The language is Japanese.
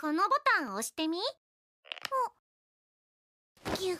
このボタン押してみおぎゅっ